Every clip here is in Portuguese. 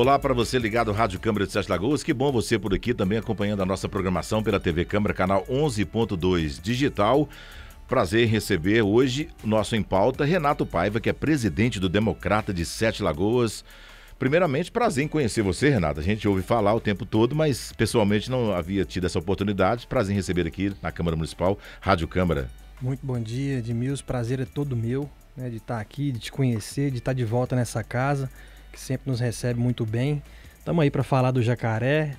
Olá para você ligado ao Rádio Câmara de Sete Lagoas. Que bom você por aqui também acompanhando a nossa programação pela TV Câmara, canal 11.2 digital. Prazer em receber hoje nosso em pauta Renato Paiva, que é presidente do Democrata de Sete Lagoas. Primeiramente, prazer em conhecer você, Renato. A gente ouve falar o tempo todo, mas pessoalmente não havia tido essa oportunidade. Prazer em receber aqui na Câmara Municipal, Rádio Câmara. Muito bom dia, Edmilson. Prazer é todo meu né, de estar aqui, de te conhecer, de estar de volta nessa casa que sempre nos recebe muito bem. Estamos aí para falar do jacaré,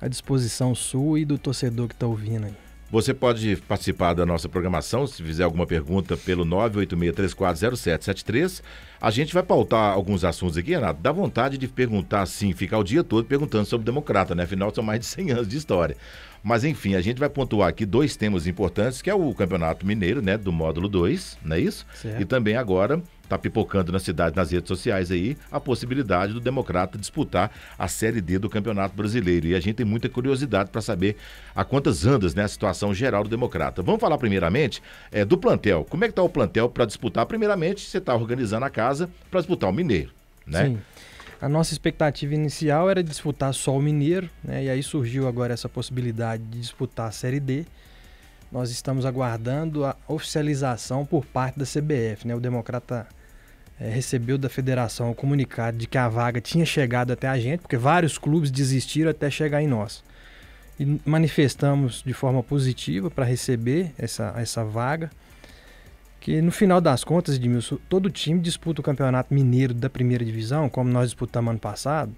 à disposição sua e do torcedor que está ouvindo aí. Você pode participar da nossa programação, se fizer alguma pergunta pelo 986340773. A gente vai pautar alguns assuntos aqui, Renato. Dá vontade de perguntar assim, ficar o dia todo perguntando sobre democrata, né? Afinal, são mais de 100 anos de história. Mas enfim, a gente vai pontuar aqui dois temas importantes, que é o Campeonato Mineiro, né, do módulo 2, não é isso? Certo. E também agora tá pipocando na cidade, nas redes sociais aí, a possibilidade do Democrata disputar a Série D do Campeonato Brasileiro. E a gente tem muita curiosidade para saber a quantas andas, né, a situação geral do Democrata. Vamos falar primeiramente é, do plantel. Como é que tá o plantel para disputar? Primeiramente, você está organizando a casa para disputar o Mineiro, né? Sim. A nossa expectativa inicial era disputar só o Mineiro, né? E aí surgiu agora essa possibilidade de disputar a Série D. Nós estamos aguardando a oficialização por parte da CBF, né? O Democrata é, recebeu da federação o comunicado de que a vaga tinha chegado até a gente, porque vários clubes desistiram até chegar em nós. E manifestamos de forma positiva para receber essa, essa vaga que no final das contas, Edmilson, todo time disputa o Campeonato Mineiro da primeira divisão, como nós disputamos ano passado,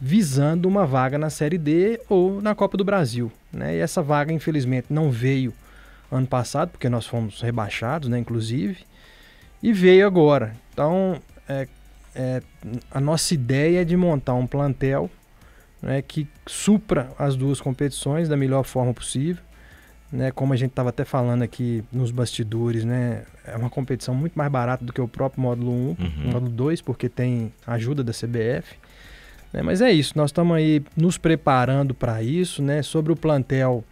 visando uma vaga na Série D ou na Copa do Brasil. Né? E essa vaga, infelizmente, não veio ano passado, porque nós fomos rebaixados, né, inclusive, e veio agora. Então, é, é, a nossa ideia é de montar um plantel né, que supra as duas competições da melhor forma possível né? Como a gente estava até falando aqui nos bastidores, né? É uma competição muito mais barata do que o próprio módulo 1, uhum. módulo 2, porque tem ajuda da CBF. Né? Mas é isso, nós estamos aí nos preparando para isso, né? Sobre o plantel,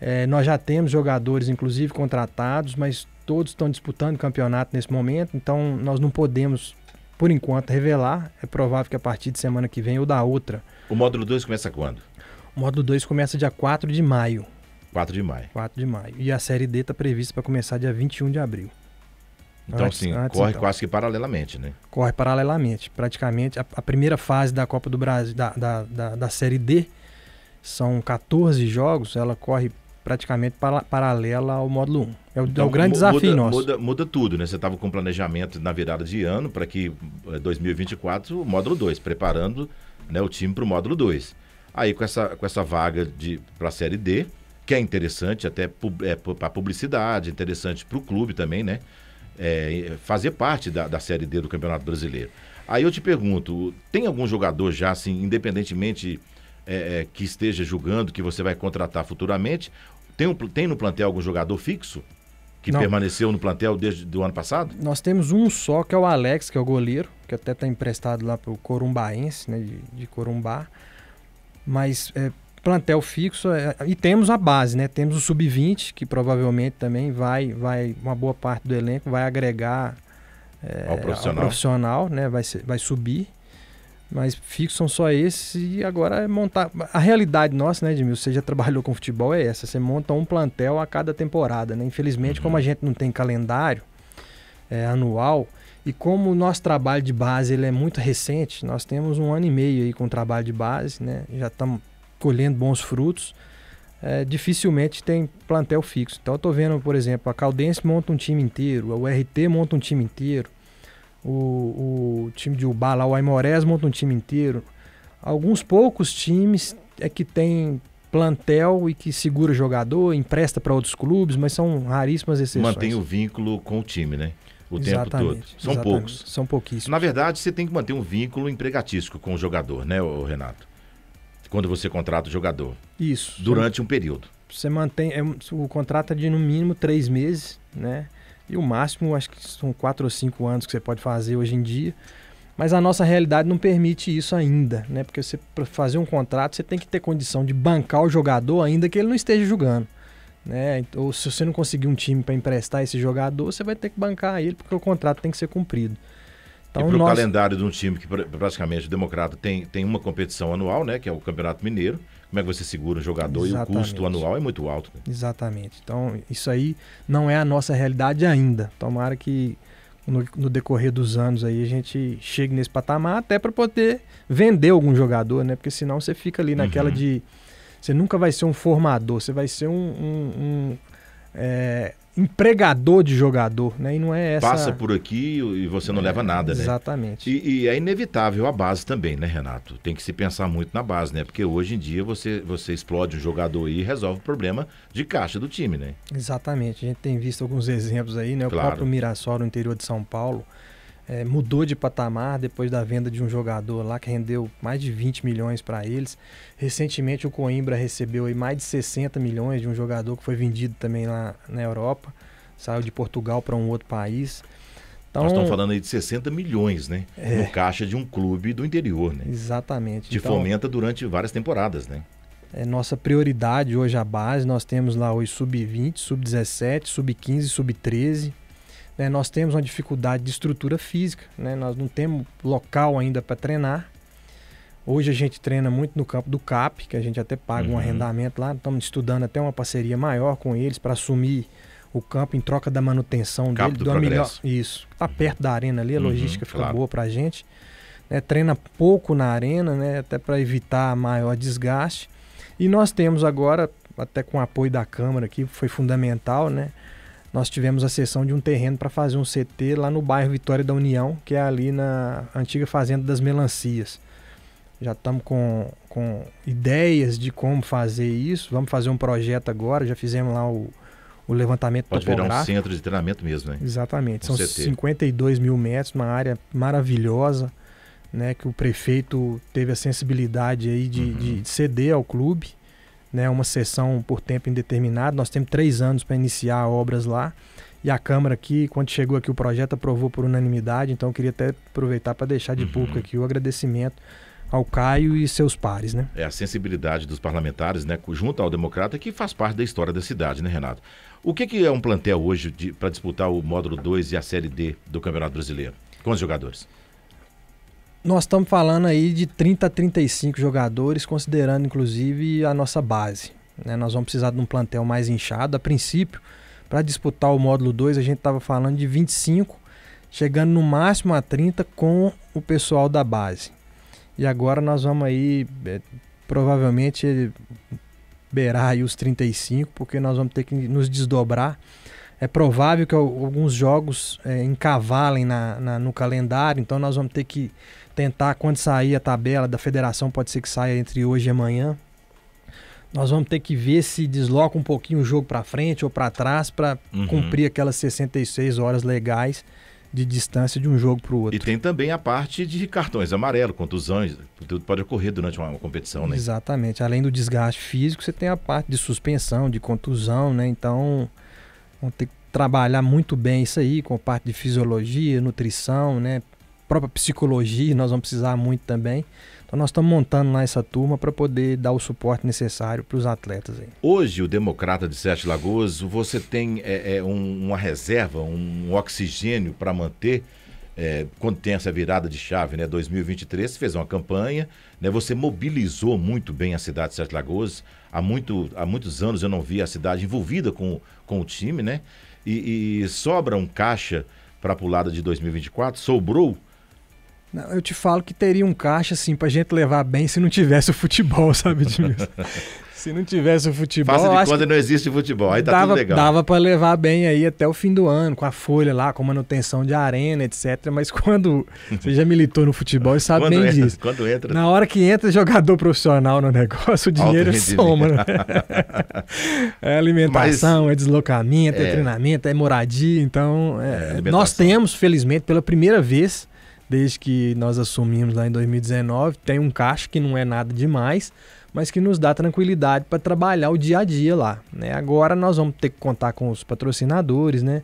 é, nós já temos jogadores, inclusive, contratados, mas todos estão disputando campeonato nesse momento, então nós não podemos, por enquanto, revelar. É provável que a partir de semana que vem ou da outra. O módulo 2 começa quando? O módulo 2 começa dia 4 de maio. 4 de maio. 4 de maio. E a Série D está prevista para começar dia 21 de abril. Então, antes, sim, antes, corre então. quase que paralelamente, né? Corre paralelamente. Praticamente, a, a primeira fase da Copa do Brasil, da, da, da, da, Série D, são 14 jogos, ela corre praticamente para, paralela ao módulo 1. É, é o, então, é o grande muda, desafio nosso. Muda, muda, tudo, né? Você estava com planejamento na virada de ano para que 2024, eh, o módulo 2, preparando né, o time para o módulo 2. Aí, com essa, com essa vaga para a Série D, que é interessante até para é, para publicidade, interessante para o clube também, né? É, é, fazer parte da, da Série D do Campeonato Brasileiro. Aí eu te pergunto, tem algum jogador já, assim, independentemente é, é que esteja julgando que você vai contratar futuramente, tem, um, tem no plantel algum jogador fixo? Que Não. permaneceu no plantel desde o ano passado? Nós temos um só, que é o Alex, que é o goleiro, que até está emprestado lá para o Corumbaense, né, de, de Corumbá. Mas é, plantel fixo é, e temos a base, né? Temos o sub-20 que provavelmente também vai, vai uma boa parte do elenco vai agregar é, ao, profissional. ao, profissional. né? Vai, ser, vai subir. Mas fixos são só esses e agora é montar. A realidade nossa, né, Edmilson? Você já trabalhou com futebol, é essa. Você monta um plantel a cada temporada, né? Infelizmente, uhum. como a gente não tem calendário é, anual e como o nosso trabalho de base ele é muito recente, nós temos um ano e meio aí com o trabalho de base, né? Já estamos colhendo bons frutos, é, dificilmente tem plantel fixo. Então eu estou vendo, por exemplo, a Caldense monta um time inteiro, a URT monta um time inteiro, o, o time de Ubá lá, o Aimorés monta um time inteiro. Alguns poucos times é que tem plantel e que segura jogador, empresta para outros clubes, mas são raríssimas exceções. Mantém o vínculo com o time, né? O exatamente, tempo todo. São poucos. São pouquíssimos. Na verdade, você tem que manter um vínculo empregatístico com o jogador, né, Renato? quando você contrata o jogador. Isso. Durante um período. Você mantém. É, o contrato é de no mínimo três meses, né? E o máximo, acho que são quatro ou cinco anos que você pode fazer hoje em dia. Mas a nossa realidade não permite isso ainda, né? Porque você, para fazer um contrato, você tem que ter condição de bancar o jogador, ainda que ele não esteja jogando. Né? Então, ou se você não conseguir um time para emprestar esse jogador, você vai ter que bancar ele, porque o contrato tem que ser cumprido. Então, e para o calendário de um time que praticamente o Democrata tem, tem uma competição anual, né? Que é o Campeonato Mineiro. Como é que você segura um jogador Exatamente. e o custo anual é muito alto. Né? Exatamente. Então, isso aí não é a nossa realidade ainda. Tomara que no, no decorrer dos anos aí a gente chegue nesse patamar até para poder vender algum jogador, né? Porque senão você fica ali naquela uhum. de... Você nunca vai ser um formador, você vai ser um, um, um é, empregador de jogador, né? E não é essa. Passa por aqui e você não é, leva nada, né? Exatamente. E, e, é inevitável a base também, né, Renato? Tem que se pensar muito na base, né? Porque hoje em dia você, você explode um jogador e resolve o problema de caixa do time, né? Exatamente. A gente tem visto alguns exemplos aí, né? O claro. próprio Mirassol no interior de São Paulo é, mudou de patamar depois da venda de um jogador lá que rendeu mais de 20 milhões para eles. Recentemente o Coimbra recebeu aí mais de 60 milhões de um jogador que foi vendido também lá na Europa, saiu de Portugal para um outro país. Então, Nós estamos falando aí de 60 milhões, né? É, no caixa de um clube do interior, né? Exatamente. Que então, fomenta durante várias temporadas, né? É nossa prioridade hoje a base. Nós temos lá os sub-20, sub-17, sub-15, sub-13 né? Nós temos uma dificuldade de estrutura física, né? nós não temos local ainda para treinar. Hoje a gente treina muito no campo do CAP, que a gente até paga uhum. um arrendamento lá. Estamos estudando até uma parceria maior com eles para assumir o campo em troca da manutenção Capo dele. Do melhor, isso. Está uhum. perto da arena ali, a uhum, logística uhum, fica claro. boa para a gente. Né, treina pouco na arena, né, até para evitar maior desgaste. E nós temos agora, até com o apoio da Câmara aqui, foi fundamental, né, nós tivemos a cessão de um terreno para fazer um CT lá no bairro Vitória da União, que é ali na antiga Fazenda das Melancias. Já estamos com, com ideias de como fazer isso. Vamos fazer um projeto agora. Já fizemos lá o, o levantamento Pode topográfico. virar um centro de treinamento mesmo, né? Exatamente. Um São CT. 52 mil metros, uma área maravilhosa, né? Que o prefeito teve a sensibilidade aí de, uhum. de ceder ao clube né, uma sessão por tempo indeterminado. Nós temos três anos para iniciar obras lá. E a Câmara aqui, quando chegou aqui o projeto, aprovou por unanimidade. Então eu queria até aproveitar para deixar de uhum. público aqui o agradecimento ao Caio e seus pares, né? É a sensibilidade dos parlamentares, né, junto ao democrata, que faz parte da história da cidade, né, Renato? O que, que é um plantel hoje para disputar o módulo 2 e a Série D do Campeonato Brasileiro? Com os jogadores. Nós estamos falando aí de 30 a 35 jogadores, considerando inclusive a nossa base. Né? Nós vamos precisar de um plantel mais inchado. A princípio, para disputar o módulo 2, a gente estava falando de 25, chegando no máximo a 30 com o pessoal da base. E agora nós vamos aí, é, provavelmente, beirar aí os 35, porque nós vamos ter que nos desdobrar. É provável que alguns jogos é, encavalem na, na, no calendário, então nós vamos ter que tentar, quando sair a tabela da federação, pode ser que saia entre hoje e amanhã. Nós vamos ter que ver se desloca um pouquinho o jogo para frente ou para trás para uhum. cumprir aquelas 66 horas legais de distância de um jogo para o outro. E tem também a parte de cartões amarelo, contusões, tudo pode ocorrer durante uma, competição, né? Exatamente. Além do desgaste físico, você tem a parte de suspensão, de contusão, né? Então, vão ter que trabalhar muito bem isso aí, com parte de fisiologia, nutrição, né? própria psicologia, nós vamos precisar muito também. Então nós estamos montando lá essa turma para poder dar o suporte necessário para os atletas. Aí. Hoje, o Democrata de Sete Lagoas, você tem é, é, um, uma reserva, um oxigênio para manter é, quando tem essa virada de chave, né? 2023, você fez uma campanha, né? Você mobilizou muito bem a cidade de Sete Lagoas. Há, muito, há muitos anos eu não vi a cidade envolvida com, com o time, né? E, e sobra um caixa para a pulada de 2024, sobrou não, eu te falo que teria um caixa, assim, pra gente levar bem se não tivesse o futebol, sabe, Edmilson? se não tivesse o futebol. Faça de quando não existe futebol, aí tá dava, tudo legal. Dava pra levar bem aí até o fim do ano, com a folha lá, com manutenção de arena, etc. Mas quando. Você já militou no futebol e sabe quando bem entra, disso. Quando entra. Na hora que entra é jogador profissional no negócio, o dinheiro soma, né? É alimentação, Mas, é deslocamento, é, é, treinamento, é moradia. Então, é, é nós temos, felizmente, pela primeira vez desde que nós assumimos lá em 2019. Tem um caixa que não é nada demais, mas que nos dá tranquilidade para trabalhar o dia a dia lá. Né? Agora nós vamos ter que contar com os patrocinadores, né?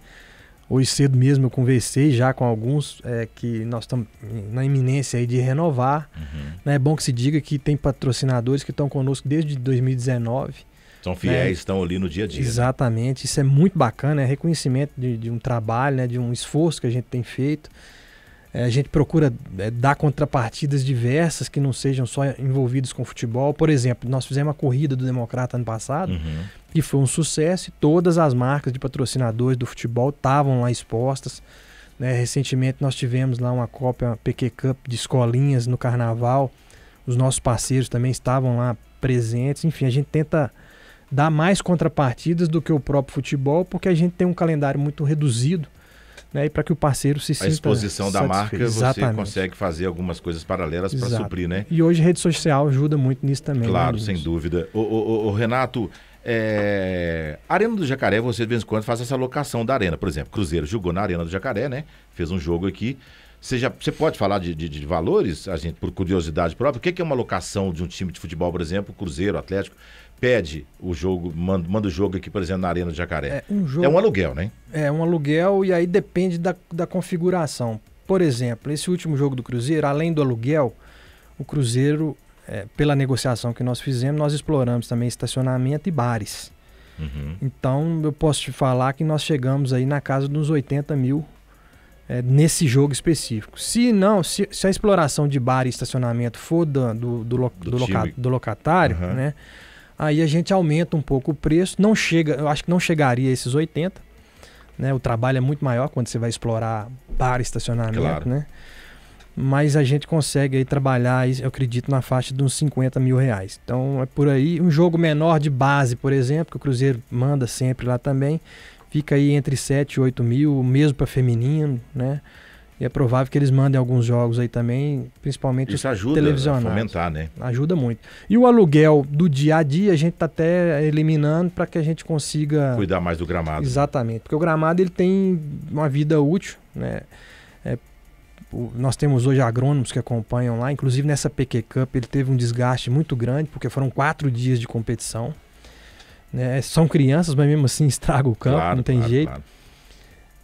Hoje cedo mesmo eu conversei já com alguns é, que nós estamos na iminência de renovar. Uhum. Né? É bom que se diga que tem patrocinadores que estão conosco desde 2019. São fiéis, né? estão ali no dia a dia. Né? Exatamente, né? isso é muito bacana, é reconhecimento de, de um trabalho, né? de um esforço que a gente tem feito. É, a gente procura é, dar contrapartidas diversas que não sejam só envolvidos com futebol. Por exemplo, nós fizemos a corrida do Democrata ano passado, uhum. que foi um sucesso, e todas as marcas de patrocinadores do futebol estavam lá expostas. Né? Recentemente nós tivemos lá uma Copa uma PQ Cup de escolinhas no carnaval. Os nossos parceiros também estavam lá presentes. Enfim, a gente tenta dar mais contrapartidas do que o próprio futebol, porque a gente tem um calendário muito reduzido né? E para que o parceiro se a sinta. A exposição da satisfeito. marca, Exatamente. você consegue fazer algumas coisas paralelas para suprir, né? E hoje rede social ajuda muito nisso também. Né, claro, né, sem dúvida. O, o, o Renato, é... Arena do Jacaré, você de vez em quando faz essa locação da arena. Por exemplo, Cruzeiro jogou na Arena do Jacaré, né? Fez um jogo aqui. Você, já, você pode falar de, de, de valores, a assim, gente, por curiosidade própria? O que é uma locação de um time de futebol, por exemplo, Cruzeiro, Atlético? pede o jogo, manda, manda o jogo aqui, por exemplo, na Arena do Jacaré? É um, jogo, é um aluguel, né? É um aluguel e aí depende da, da configuração. Por exemplo, esse último jogo do Cruzeiro, além do aluguel, o Cruzeiro, é, pela negociação que nós fizemos, nós exploramos também estacionamento e bares. Uhum. Então, eu posso te falar que nós chegamos aí na casa dos 80 mil é, nesse jogo específico. Se não, se, se, a exploração de bar e estacionamento for do, do, do, do, do, loca, do locatário, uhum. né? Aí a gente aumenta um pouco o preço, não chega, eu acho que não chegaria a esses 80, né? O trabalho é muito maior quando você vai explorar para estacionamento, claro. né? Mas a gente consegue aí trabalhar, eu acredito, na faixa de uns 50 mil reais. Então é por aí. Um jogo menor de base, por exemplo, que o Cruzeiro manda sempre lá também, fica aí entre 7 e 8 mil, mesmo para feminino, né? E é provável que eles mandem alguns jogos aí também, principalmente Isso os televisionados. Isso ajuda a fomentar, né? Ajuda muito. E o aluguel do dia a dia a gente está até eliminando para que a gente consiga... Cuidar mais do gramado. Né? Exatamente, porque o gramado ele tem uma vida útil, né? É, o, nós temos hoje agrônomos que acompanham lá, inclusive nessa PQ Cup ele teve um desgaste muito grande, porque foram quatro dias de competição. Né? São crianças, mas mesmo assim estraga o campo, claro, não tem claro, jeito. Claro.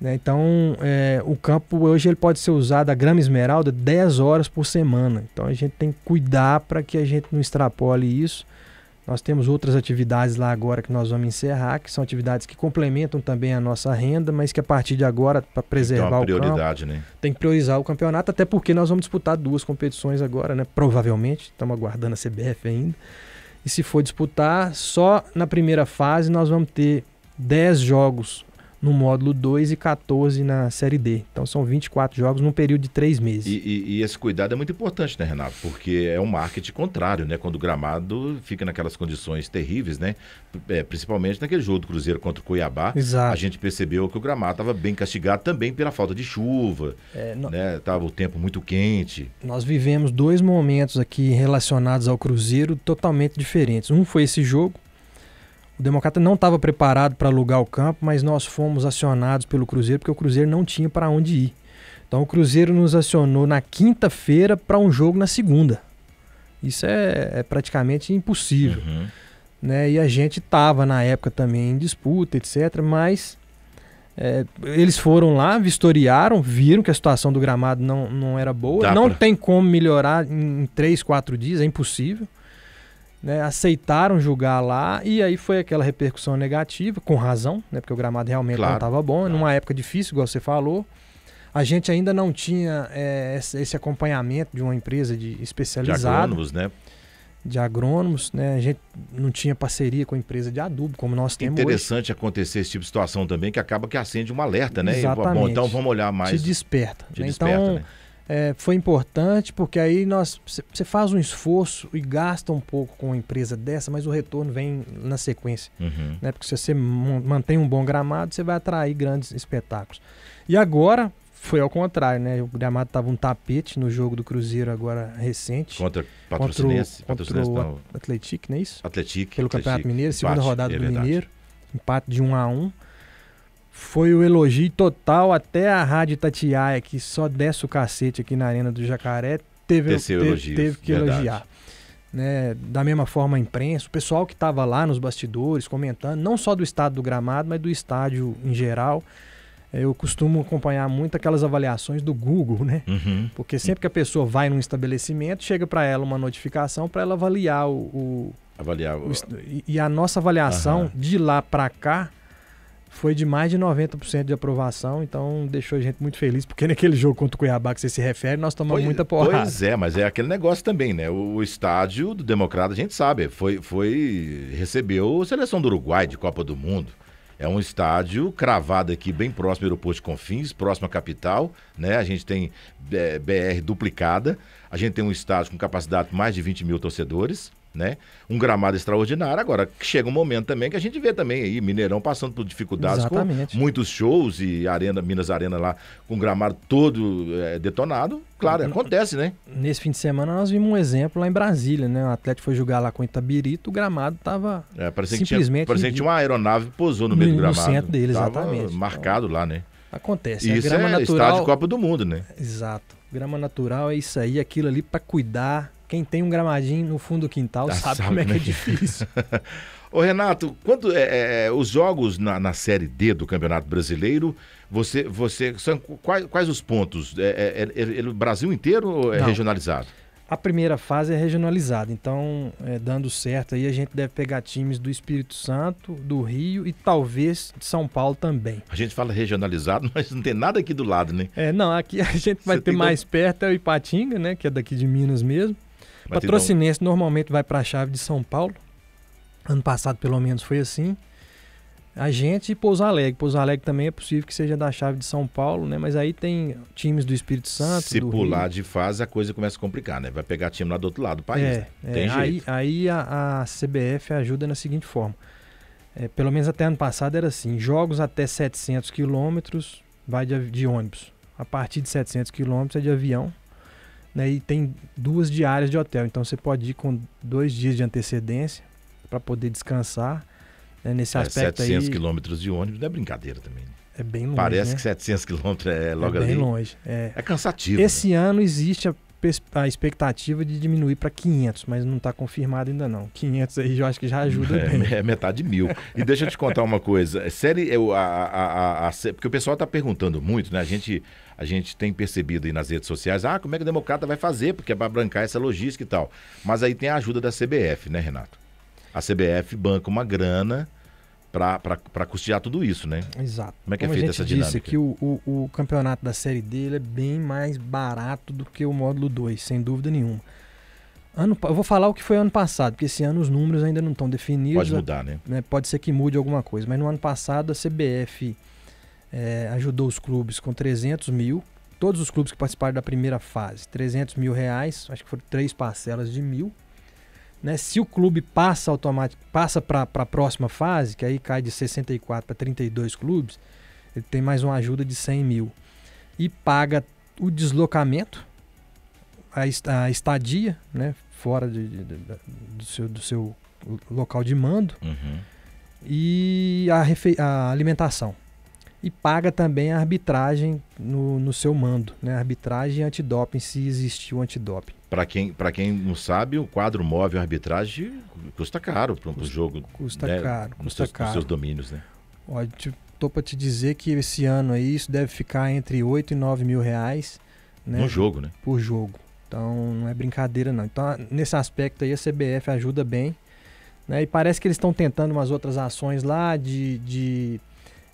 Né? Então, é, o campo hoje ele pode ser usado, a grama esmeralda, 10 horas por semana. Então, a gente tem que cuidar para que a gente não extrapole isso. Nós temos outras atividades lá agora que nós vamos encerrar, que são atividades que complementam também a nossa renda, mas que a partir de agora, para preservar então, prioridade, o campo, né? tem que priorizar o campeonato, até porque nós vamos disputar duas competições agora, né? Provavelmente, estamos aguardando a CBF ainda. E se for disputar, só na primeira fase nós vamos ter 10 jogos no módulo 2 e 14 na Série D. Então são 24 jogos num período de três meses. E, e, e, esse cuidado é muito importante, né, Renato? Porque é um marketing contrário, né? Quando o gramado fica naquelas condições terríveis, né? É, principalmente naquele jogo do Cruzeiro contra o Cuiabá. Exato. A gente percebeu que o gramado estava bem castigado também pela falta de chuva, é, no... né? Tava o tempo muito quente. Nós vivemos dois momentos aqui relacionados ao Cruzeiro totalmente diferentes. Um foi esse jogo, o Democrata não estava preparado para alugar o campo, mas nós fomos acionados pelo Cruzeiro porque o Cruzeiro não tinha para onde ir. Então o Cruzeiro nos acionou na quinta-feira para um jogo na segunda. Isso é, é praticamente impossível. Uhum. Né? E a gente estava na época também em disputa, etc. Mas é, eles foram lá, vistoriaram, viram que a situação do gramado não, não era boa. Dá não pra... tem como melhorar em, em três, quatro dias, é impossível né, aceitaram julgar lá e aí foi aquela repercussão negativa, com razão, né, porque o gramado realmente claro, não estava bom, claro. numa época difícil, igual você falou. A gente ainda não tinha é, esse acompanhamento de uma empresa de especializada. De agrônomos, né? De agrônomos, né? A gente não tinha parceria com a empresa de adubo, como nós temos Interessante hoje. acontecer esse tipo de situação também, que acaba que acende um alerta, né? Exatamente. E, bom, então vamos olhar mais. Te né? desperta. Te né? desperta, então, né? é, foi importante porque aí nós você faz um esforço e gasta um pouco com uma empresa dessa, mas o retorno vem na sequência, uhum. né? Porque se você mantém um bom gramado, você vai atrair grandes espetáculos. E agora foi ao contrário, né? O gramado estava um tapete no jogo do Cruzeiro agora recente. Contra contra, contra o tá Atlético, não é isso? Atlético. Pelo Atlético, Campeonato Mineiro, empate, segunda rodada é do verdade. Mineiro, empate de 1 um a 1 um foi o elogio total até a Rádio Tatiaia, que só desce o cacete aqui na Arena do Jacaré, teve, teve, elogios, teve que verdade. elogiar. Né? Da mesma forma a imprensa, o pessoal que estava lá nos bastidores comentando, não só do estado do gramado, mas do estádio em geral. É, eu costumo acompanhar muito aquelas avaliações do Google, né? Uhum. Porque sempre que a pessoa vai num estabelecimento, chega para ela uma notificação para ela avaliar o. o avaliar o... o... E a nossa avaliação uhum. de lá para cá foi de mais de 90% de aprovação, então deixou a gente muito feliz, porque naquele jogo contra o Cuiabá que você se refere, nós tomamos pois, muita porrada. Pois é, mas é aquele negócio também, né? O, o estádio do Democrata, a gente sabe, foi, foi recebeu a seleção do Uruguai de Copa do Mundo. É um estádio cravado aqui bem próximo ao aeroporto de Confins, próximo à capital, né? A gente tem é, eh, BR duplicada. A gente tem um estádio com capacidade de mais de 20 mil torcedores, né? Um gramado extraordinário. Agora, chega um momento também que a gente vê também aí Mineirão passando por dificuldades Exatamente. com muitos shows e Arena, Minas Arena lá com o gramado todo é, detonado. Claro, acontece, né? Nesse fim de semana nós vimos um exemplo lá em Brasília, né? O Atlético foi jogar lá com o Itabirito, o gramado estava é, simplesmente... Que parecia que tinha uma aeronave pousou no meio do gramado. No centro dele, tava exatamente. marcado então, lá, né? Acontece. É isso é, natural... estádio Copa do Mundo, né? Exato. Grama natural é isso aí, aquilo ali para cuidar. Quem tem um gramadinho no fundo do quintal tá sabe, sabe, como é que é né? difícil. Ô Renato, quanto é, é, é, os jogos na, na, Série D do Campeonato Brasileiro, você, você são quais, quais os pontos? É, é, é, é, é Brasil inteiro ou é Não. regionalizado? A primeira fase é regionalizada, então, é, dando certo aí, a gente deve pegar times do Espírito Santo, do Rio e talvez de São Paulo também. A gente fala regionalizado, mas não tem nada aqui do lado, né? É, não, aqui a gente vai Você ter mais que... perto é o Ipatinga, né, que é daqui de Minas mesmo. Mas Patrocinense não... normalmente vai para a chave de São Paulo. Ano passado, pelo menos, foi assim a gente e Pouso Alegre. Pouso Alegre também é possível que seja da chave de São Paulo, né? Mas aí tem times do Espírito Santo. Se pular Rio. de fase, a coisa começa a complicar, né? Vai pegar time lá do outro lado do país. É, né? tem é, jeito. Aí, aí a, a, CBF ajuda na seguinte forma. É, pelo menos até ano passado era assim: jogos até 700 quilômetros vai de, de ônibus. A partir de 700 quilômetros é de avião. Né, e tem duas diárias de hotel. Então você pode ir com dois dias de antecedência para poder descansar né, nesse é, aspecto é, 700 aí. 700 quilômetros de ônibus não é brincadeira também. É bem longe. Parece né? que 700 quilômetros é, é logo ali. é bem ali. longe. É, é cansativo. Né? Esse né? ano existe a, a, expectativa de diminuir para 500, mas não está confirmado ainda não. 500 aí eu acho que já ajuda é, bem. É metade de mil. e deixa eu te contar uma coisa. É série, eu, a, a, a, porque o pessoal está perguntando muito, né? A gente, a gente tem percebido aí nas redes sociais, ah, como é que o democrata vai fazer? Porque é para brancar essa logística e tal. Mas aí tem a ajuda da CBF, né, Renato? a CBF banca uma grana para custear tudo isso, né? Exato. Como é que é Como é feita essa dinâmica? Disse que o, o, o, campeonato da Série D é bem mais barato do que o módulo 2, sem dúvida nenhuma. Ano, eu vou falar o que foi ano passado, porque esse ano os números ainda não estão definidos. Pode né? mudar, né? né? Pode ser que mude alguma coisa, mas no ano passado a CBF é, eh, ajudou os clubes com 300 mil, todos os clubes que participaram da primeira fase, 300 mil reais, acho que foram três parcelas de mil, né? Se o clube passa automático, passa para a próxima fase, que aí cai de 64 para 32 clubes, ele tem mais uma ajuda de 100 mil. E paga o deslocamento, a, estadia, né? fora de, de, de, do, seu, do seu local de mando, uhum. e a, a alimentação e paga também a arbitragem no, no seu mando, né? Arbitragem antidoping, se existiu antidoping. Para quem, quem não sabe, o quadro móvel arbitragem custa caro para um jogo. Custa né? caro, nos custa seus, caro. Nos seus domínios, né? Ó, tô para te dizer que esse ano aí isso deve ficar entre 8 e 9 mil reais. Né? No jogo, né? Por jogo. Então não é brincadeira não. Então nesse aspecto aí a CBF ajuda bem. Né? E parece que eles estão tentando umas outras ações lá de... de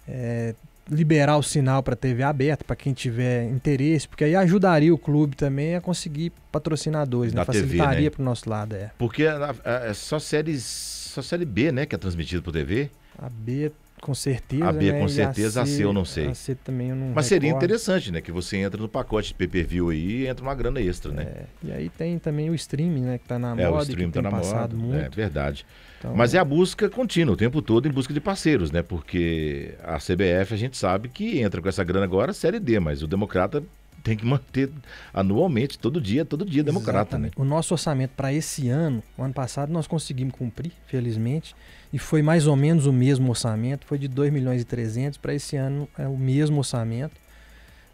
é, liberar o sinal para TV aberta, para quem tiver interesse, porque aí ajudaria o clube também a conseguir patrocinadores, né? Facilitaria né? para o nosso lado, é. Porque é só série só série B, né, que é transmitido por TV. A B com certeza. A B, né? com certeza, a C, a C, eu não sei. A C também eu não. Mas recordo. seria interessante, né? Que você entra no pacote de pay-per-view aí e entra uma grana extra, né? É. E aí tem também o streaming, né? Que tá na é, moda. O streaming tá na moda. É muito. É verdade. Então... Mas é a busca contínua, o tempo todo em busca de parceiros, né? Porque a CBF, a gente sabe que entra com essa grana agora, Série D, mas o Democrata tem que manter anualmente, todo dia, todo dia, democrata. Né? O nosso orçamento para esse ano, o ano passado, nós conseguimos cumprir, felizmente, e foi mais ou menos o mesmo orçamento, foi de 2 milhões e 300, para esse ano é o mesmo orçamento.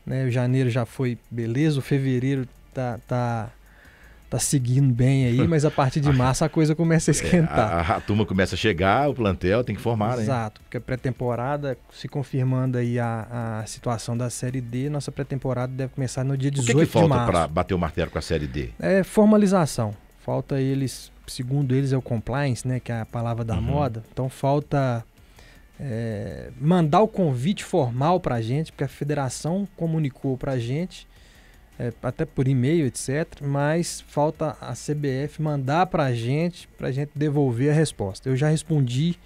Né? O janeiro já foi beleza, o fevereiro está tá, tá tá seguindo bem aí, mas a partir de ah, março a coisa começa a é, esquentar. É, a, a, turma começa a chegar, o plantel tem que formar, né? Exato, porque a pré-temporada, se confirmando aí a, a situação da Série D, nossa pré-temporada deve começar no dia 18 de março. O que, é que falta para bater o martelo com a Série D? É formalização. Falta eles, segundo eles é o compliance, né, que é a palavra da uhum. moda. Então falta é, mandar o convite formal para a gente, porque a federação comunicou para a gente é, até por e-mail, etc. Mas falta a CBF mandar para a gente, para a gente devolver a resposta. Eu já respondi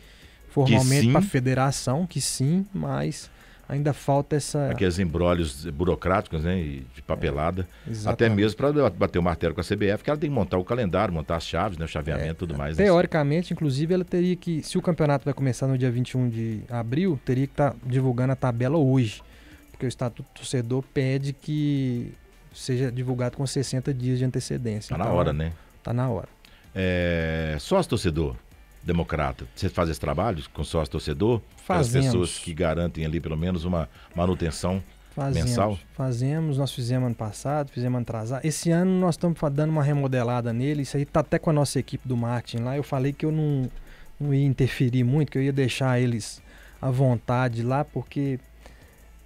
formalmente para a federação que sim, mas ainda falta essa. Aqueles embrólios burocráticos, né? De papelada. É, até mesmo para bater o martelo com a CBF, que ela tem que montar o calendário, montar as chaves, né? O chaveamento e é, tudo mais. Né? Teoricamente, né? inclusive, ela teria que. Se o campeonato vai começar no dia 21 de abril, teria que estar tá divulgando a tabela hoje. Porque o Estatuto do Torcedor pede que seja divulgado com 60 dias de antecedência. Tá então, na hora, né? Tá na hora. É, sócio-torcedor democrata, você faz esse trabalho com sócio-torcedor? Fazemos. As pessoas que garantem ali pelo menos uma manutenção fazemos, mensal? Fazemos, nós fizemos ano passado, fizemos atrasado. Esse ano nós estamos dando uma remodelada nele, isso aí tá até com a nossa equipe do marketing lá. Eu falei que eu não, não ia interferir muito, que eu ia deixar eles à vontade lá, porque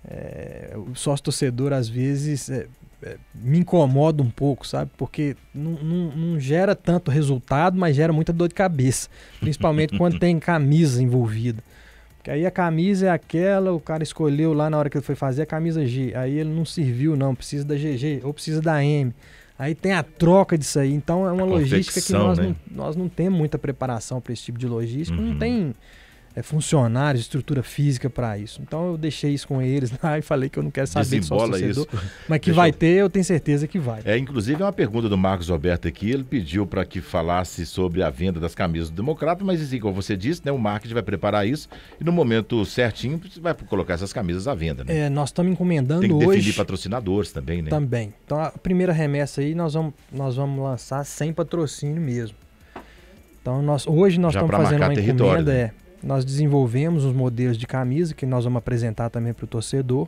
é, o sócio-torcedor às vezes... É, é, me incomoda um pouco, sabe? Porque não, gera tanto resultado, mas gera muita dor de cabeça. Principalmente quando tem camisa envolvida. Porque aí a camisa é aquela, o cara escolheu lá na hora que ele foi fazer a camisa G. Aí ele não serviu, não. Precisa da GG ou precisa da M. Aí tem a troca disso aí. Então é uma a logística que nós, né? não, nós não temos muita preparação para esse tipo de logística. Uhum. Não tem é, funcionários, estrutura física para isso. Então eu deixei isso com eles lá e falei que eu não quero saber de sócio torcedor, isso. mas que Deixa vai eu... ter, eu tenho certeza que vai. É, inclusive é uma pergunta do Marcos Roberto aqui, ele pediu para que falasse sobre a venda das camisas do Democrata, mas assim, como você disse, né, o marketing vai preparar isso e no momento certinho você vai colocar essas camisas à venda, né? É, nós estamos encomendando hoje. Tem que hoje... definir patrocinadores também, né? Também. Então a primeira remessa aí nós vamos nós vamos lançar sem patrocínio mesmo. Então nós hoje nós Já estamos fazendo uma encomenda né? é nós desenvolvemos uns modelos de camisa que nós vamos apresentar também para o torcedor.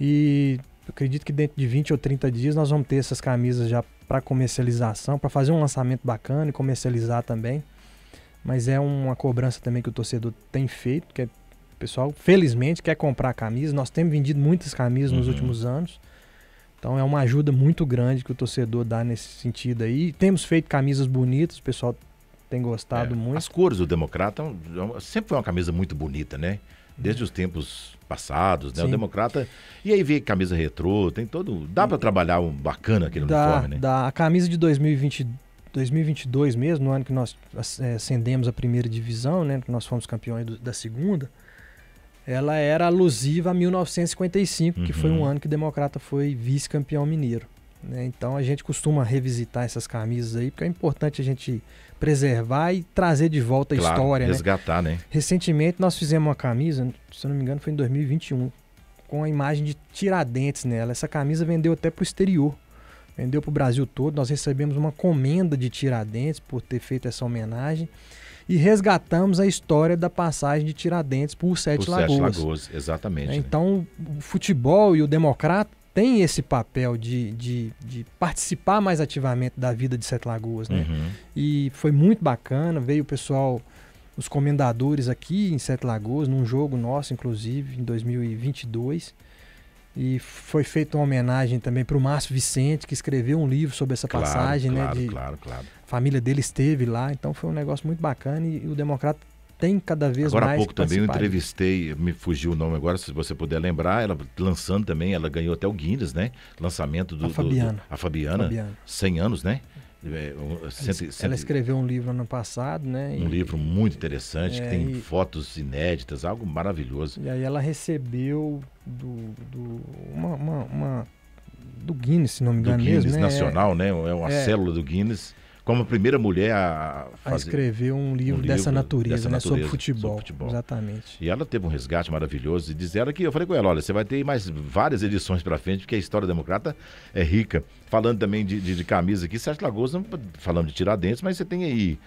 E acredito que dentro de 20 ou 30 dias nós vamos ter essas camisas já para comercialização, para fazer um lançamento bacana e comercializar também. Mas é uma cobrança também que o torcedor tem feito, que é, o pessoal felizmente quer comprar camisa. Nós temos vendido muitas camisas uhum. nos últimos anos. Então é uma ajuda muito grande que o torcedor dá nesse sentido aí. Temos feito camisas bonitas, o pessoal tem gostado é, muito. As cores do Democrata é sempre foi uma camisa muito bonita, né? Desde os tempos passados, né? Sim. O Democrata. E aí vê camisa retrô, tem todo. Dá para trabalhar um bacana aquele dá, uniforme, né? Dá. A camisa de 2020, 2022 mesmo, no ano que nós eh, ascendemos a primeira divisão, né? Que nós fomos campeões do, da segunda. Ela era alusiva a 1955, uhum. que foi um uhum. ano que o Democrata foi vice-campeão mineiro. Né? Então a gente costuma revisitar essas camisas aí, porque é importante a gente preservar e trazer de volta claro, a história. Né? Resgatar, né? né? Recentemente nós fizemos uma camisa, se eu não me engano, foi em 2021, com a imagem de Tiradentes nela. Essa camisa vendeu até para o exterior. Vendeu para o Brasil todo. Nós recebemos uma comenda de Tiradentes por ter feito essa homenagem. E resgatamos a história da passagem de Tiradentes por Sete por Lagoas. Sete Lagoas, exatamente. Né? Né? Então, né? o futebol e o democrata tem esse papel de, de, de, participar mais ativamente da vida de Sete Lagoas, né? Uhum. E foi muito bacana, veio o pessoal, os comendadores aqui em Sete Lagoas, num jogo nosso, inclusive, em 2022. E foi feita uma homenagem também para o Márcio Vicente, que escreveu um livro sobre essa claro, passagem, né, claro, né? De, claro, claro. A família dele esteve lá, então foi um negócio muito bacana e, e o Democrata tem cada vez agora mais. Agora há pouco também eu entrevistei, me fugiu o nome agora, se você puder lembrar, ela lançando também, ela ganhou até o Guinness, né? Lançamento do. A Fabiana. Do, do, a Fabiana, Fabiana. 100 anos, né? É, cento, ela, cento... ela escreveu um livro ano passado, né? Um e, livro muito interessante, é, que tem e... fotos inéditas, algo maravilhoso. E aí ela recebeu do, do uma, uma, uma do Guinness, se não me engano. Do Guinness mesmo, né? Nacional, né? É uma é, célula do Guinness como a primeira mulher a, fazer, a escrever um livro, um livro dessa, natureza, dessa, natureza, né? sobre, futebol, sobre futebol. Exatamente. E ela teve um resgate maravilhoso e disseram que eu falei com ela, olha, você vai ter mais várias edições para frente, porque a história democrata é rica. Falando também de, de, de camisa aqui, Sérgio Lagoas, falando de Tiradentes, mas você tem aí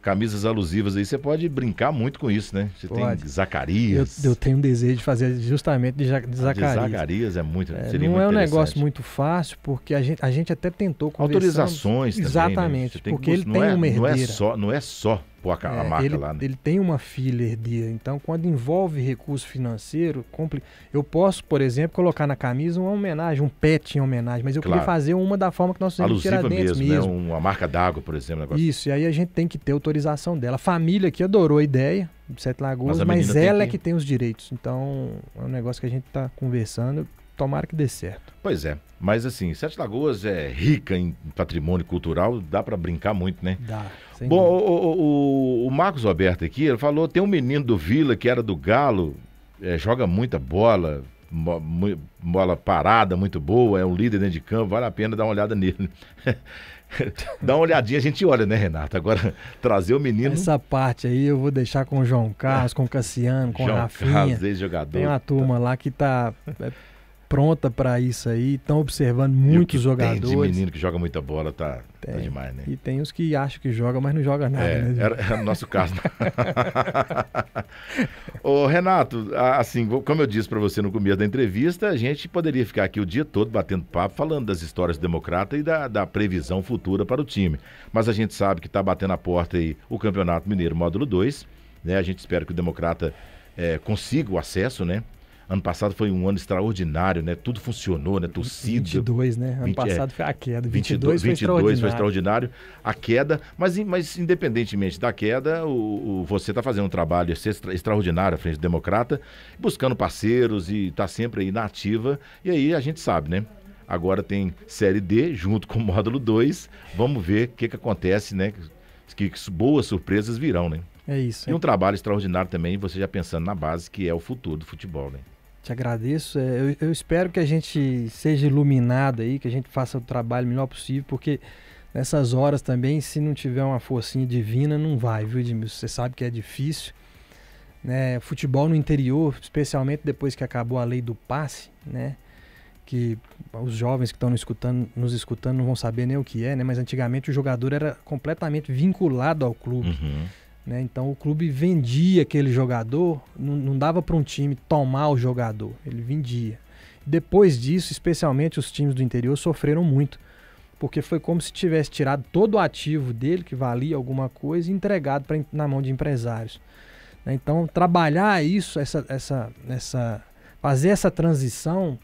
camisas alusivas aí. Você pode brincar muito com isso, né? Você pode. tem Zacarias. Eu, eu, tenho um desejo de fazer justamente de, ah, de Zacarias. De Zacarias é muito. É, não muito é um negócio muito fácil, porque a gente, a gente até tentou Autorizações também, né? Exatamente, né? porque ele tem é, uma herdeira. Não é só, não é só pôr a, é, a marca ele, lá. Né? Ele tem uma filha herdia, então quando envolve recurso financeiro, compli... eu posso, por exemplo, colocar na camisa uma homenagem, um pet em homenagem, mas eu claro. queria fazer uma da forma que nós fizemos Alusiva mesmo, mesmo. Né? uma marca d'água, por exemplo. Negócio. Isso, e aí a gente tem que ter autorização dela. A família aqui adorou a ideia do Sete Lagoas, mas, mas ela é que... é que tem os direitos, então é um negócio que a gente está conversando, Tomara que dê certo. Pois é. Mas assim, Sete Lagoas é rica em patrimônio cultural, dá para brincar muito, né? Dá. Bom, o, o, o, Marcos Roberto aqui, ele falou, tem um menino do Vila que era do Galo, é, joga muita bola, bola parada muito boa, é um líder dentro de campo, vale a pena dar uma olhada nele. Dá uma olhadinha, a gente olha, né, Renato? Agora, trazer o menino. Essa parte aí eu vou deixar com o João Carlos, com o Cassiano, com João a Rafinha. Carlos, jogador. Tem uma turma lá que tá é, pronta para isso aí, estão observando muitos jogadores. Tem de menino que joga muita bola, tá, tá, demais, né? E tem os que acham que joga, mas não joga nada. É, né? era, era o nosso caso. Ô, Renato, assim, como eu disse para você no começo da entrevista, a gente poderia ficar aqui o dia todo batendo papo, falando das histórias do Democrata e da, da previsão futura para o time. Mas a gente sabe que está batendo a porta aí o Campeonato Mineiro Módulo 2, né? A gente espera que o Democrata é, consiga o acesso, né? Ano passado foi um ano extraordinário, né? Tudo funcionou, né? Torcida. 22, né? Ano 20, é. passado é, foi a queda. 22, 22, foi, 22 foi extraordinário. A queda, mas, mas independentemente da queda, o, o você está fazendo um trabalho extra, extraordinário à frente do Democrata, buscando parceiros e está sempre aí na ativa. E aí a gente sabe, né? Agora tem Série D junto com o módulo 2. Vamos ver o que, que acontece, né? Que, que boas surpresas virão, né? É isso. E um trabalho extraordinário também, você já pensando na base, que é o futuro do futebol, né? Te agradeço. É, eu, eu, espero que a gente seja iluminado aí, que a gente faça o trabalho melhor possível, porque nessas horas também, se não tiver uma forcinha divina, não vai, viu, Edmilson? Você sabe que é difícil. Né? Futebol no interior, especialmente depois que acabou a lei do passe, né? que os jovens que estão nos escutando, nos escutando não vão saber nem o que é, né? Mas antigamente o jogador era completamente vinculado ao clube. Uhum. Né? Então o clube vendia aquele jogador, não, não dava para um time tomar o jogador, ele vendia. Depois disso, especialmente os times do interior sofreram muito, porque foi como se tivesse tirado todo o ativo dele, que valia alguma coisa, e entregado pra, na mão de empresários. Né? Então trabalhar isso, essa, essa, essa, fazer essa transição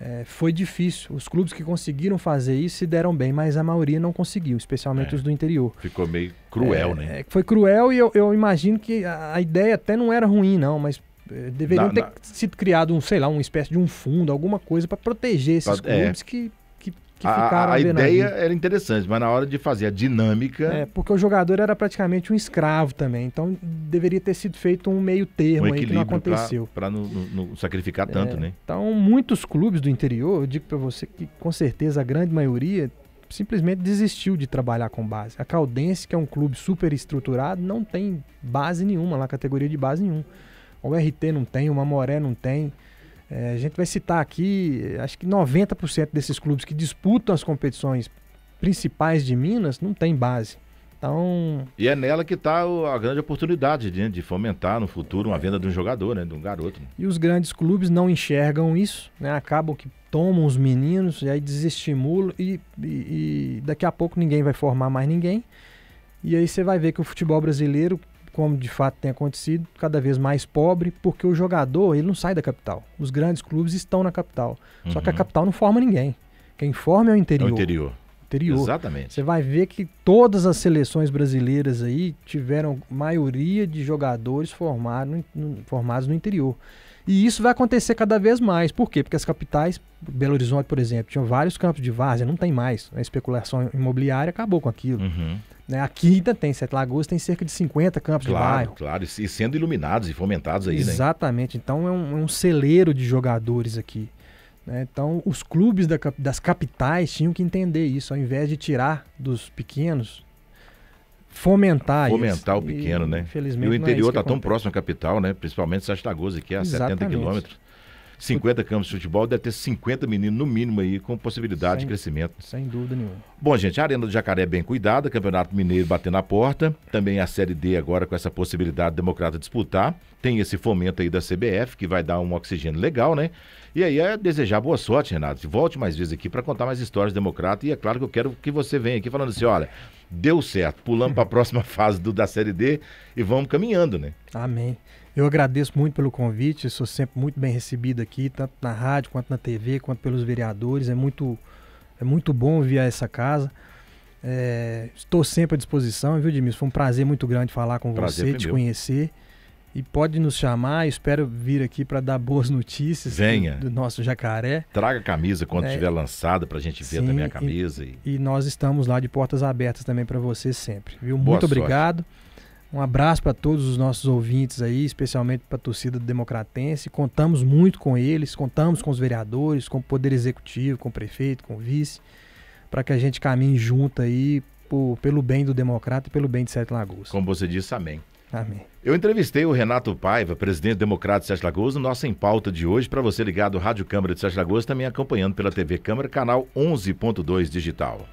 é, foi difícil. Os clubes que conseguiram fazer isso se deram bem, mas a maioria não conseguiu, especialmente é, os do interior. Ficou meio cruel, é, né? É, foi cruel e eu, eu imagino que a, ideia até não era ruim, não, mas é, deveriam na, ter na... sido criado um, sei lá, uma espécie de um fundo, alguma coisa para proteger esses é. clubes que que a, ficaram. A ideia era interessante, mas na hora de fazer a dinâmica. É, porque o jogador era praticamente um escravo também. Então deveria ter sido feito um meio termo um aí que não aconteceu. Para não, sacrificar é, tanto, é, né? Então, muitos clubes do interior, eu digo para você que com certeza a grande maioria simplesmente desistiu de trabalhar com base. A Caldense, que é um clube super estruturado, não tem base nenhuma lá, categoria de base nenhuma. O RT não tem, o Mamoré não tem. É, a gente vai citar aqui, acho que 90% desses clubes que disputam as competições principais de Minas não tem base. Então... E é nela que está a grande oportunidade de, de, fomentar no futuro uma venda de um jogador, né, de um garoto. Né. E os grandes clubes não enxergam isso, né, acabam que tomam os meninos e aí desestimulam e, e, e daqui a pouco ninguém vai formar mais ninguém. E aí você vai ver que o futebol brasileiro como de fato tem acontecido, cada vez mais pobre, porque o jogador ele não sai da capital. Os grandes clubes estão na capital. Uhum. Só que a uhum. capital não forma ninguém. Quem forma é o interior. É o interior. Interior. Exatamente. Você vai ver que todas as seleções brasileiras aí tiveram maioria de jogadores formado, formados no interior. E isso vai acontecer cada vez mais. Por quê? Porque as capitais, Belo Horizonte, por exemplo, tinham vários campos de várzea, não tem mais. A especulação imobiliária acabou com aquilo. Uhum. Né? Aqui ainda tem, Sete Lagoas tem cerca de 50 campos claro, de bairro. Claro, claro, e sendo iluminados e fomentados aí, né? Exatamente, né? então é um, é um celeiro de jogadores aqui. Né? Então os clubes da, das capitais tinham que entender isso, ao invés de tirar dos pequenos, fomentar Fomentar o pequeno, né? e, né? Infelizmente, e o é interior está é tão próximo à capital, né? Principalmente Sete Lagoas, aqui a Exatamente. 70 quilômetros. 50 campos de futebol, deve ter 50 meninos no mínimo aí com possibilidade sem, de crescimento. Sem dúvida nenhuma. Bom, gente, a Arena do Jacaré é bem cuidada, Campeonato Mineiro batendo na porta, também a Série D agora com essa possibilidade democrata disputar. Tem esse fomento aí da CBF que vai dar um oxigênio legal, né? E aí é desejar boa sorte, Renato. Volte mais vezes aqui para contar mais histórias do Democrata e é claro que eu quero que você venha aqui falando assim, olha, deu certo, pulamos para a próxima fase do, da Série D e vamos caminhando, né? Amém. Eu agradeço muito pelo convite, sou sempre muito bem recebido aqui, tanto na rádio quanto na TV, quanto pelos vereadores. É muito, é muito bom vir a essa casa. É, estou sempre à disposição, viu, Dimis? Foi um prazer muito grande falar com prazer você, te meu. conhecer. E pode nos chamar, espero vir aqui para dar boas notícias Venha. Do, do, nosso jacaré. Traga a camisa quando é, estiver lançada para a gente ver sim, também a camisa. E, e... e, nós estamos lá de portas abertas também para você sempre, viu? Boa muito sorte. obrigado. Um abraço para todos os nossos ouvintes aí, especialmente para a torcida democratense. Contamos muito com eles, contamos com os vereadores, com o poder executivo, com o prefeito, com o vice, para que a gente caminhe junto aí por, pelo bem do democrata e pelo bem de Sete Lagoas. Como você disse, amém. Amém. Eu entrevistei o Renato Paiva, presidente democrata de Sete Lagoas, no nosso Em Pauta de hoje, para você ligado à Rádio Câmara de Sete Lagoas, também acompanhando pela TV Câmara, canal 11.2 digital.